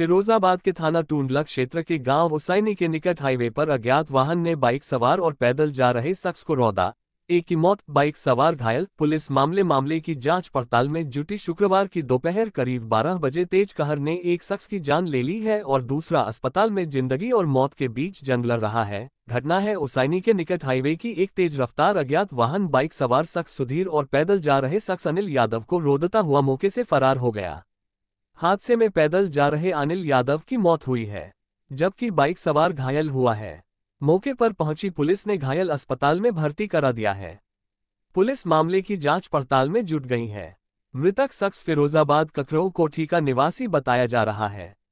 फिरोजाबाद के थाना टूंडला क्षेत्र के गांव उसाइनी के निकट हाईवे पर अज्ञात वाहन ने बाइक सवार और पैदल जा रहे शख्स को रौदा एक की मौत बाइक सवार घायल पुलिस मामले मामले की जांच पड़ताल में जुटी शुक्रवार की दोपहर करीब 12 बजे तेज कहर ने एक शख्स की जान ले ली है और दूसरा अस्पताल में जिंदगी और मौत के बीच जंग लड़ रहा है घटना है उसाइनी के निकट हाईवे की एक तेज रफ्तार अज्ञात वाहन बाइक सवार शख्स सुधीर और पैदल जा रहे शख्स अनिल यादव को रोदता हुआ मौके से फरार हो गया हादसे में पैदल जा रहे अनिल यादव की मौत हुई है जबकि बाइक सवार घायल हुआ है मौके पर पहुंची पुलिस ने घायल अस्पताल में भर्ती करा दिया है पुलिस मामले की जांच पड़ताल में जुट गई है मृतक शख्स फिरोजाबाद ककरो कोठी का निवासी बताया जा रहा है